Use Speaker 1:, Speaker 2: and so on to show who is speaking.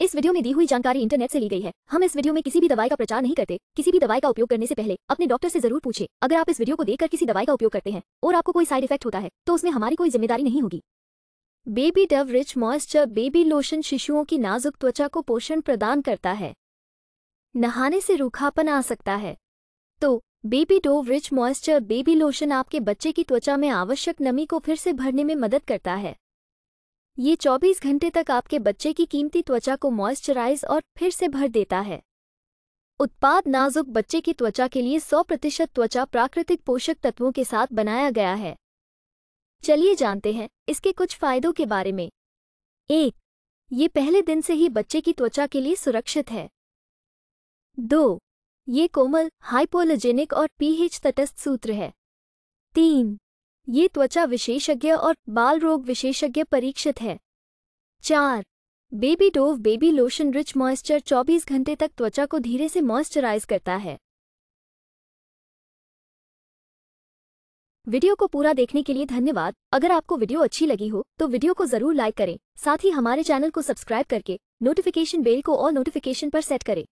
Speaker 1: इस वीडियो में दी हुई जानकारी इंटरनेट से ली गई है हम इस वीडियो में किसी भी दवाई का प्रचार नहीं करते किसी भी दवाई का उपयोग करने से पहले अपने डॉक्टर से जरूर पूछे अगर आप इस वीडियो को देखकर किसी दवाई का उपयोग करते हैं और आपको कोई साइड इफेक्ट होता है तो उसमें हमारी कोई जिम्मेदारी नहीं होगी baby Dove rich moisture baby lotion शिशुओं की नाजुक त्वचा को पोषण प्रदान करता है नहाने से रूखापन आ सकता है तो baby Dove rich moisture baby lotion आपके बच्चे की त्वचा में आवश्यक नमी को फिर से भरने में मदद करता है ये 24 घंटे तक आपके बच्चे की कीमती त्वचा को मॉइस्चराइज और फिर से भर देता है उत्पाद नाजुक बच्चे की त्वचा के लिए 100 प्रतिशत त्वचा प्राकृतिक पोषक तत्वों के साथ बनाया गया है चलिए जानते हैं इसके कुछ फायदों के बारे में एक ये पहले दिन से ही बच्चे की त्वचा के लिए सुरक्षित है दो ये कोमल हाइपोलोजेनिक और पीएच तटस्थ सूत्र है तीन ये त्वचा विशेषज्ञ और बाल रोग विशेषज्ञ परीक्षित है चार baby Dove baby lotion rich moisture 24 घंटे तक त्वचा को धीरे से मॉइस्चराइज करता है वीडियो को पूरा देखने के लिए धन्यवाद अगर आपको वीडियो अच्छी लगी हो तो वीडियो को जरूर लाइक करें साथ ही हमारे चैनल को सब्सक्राइब करके नोटिफिकेशन बेल को और नोटिफिकेशन पर सेट करें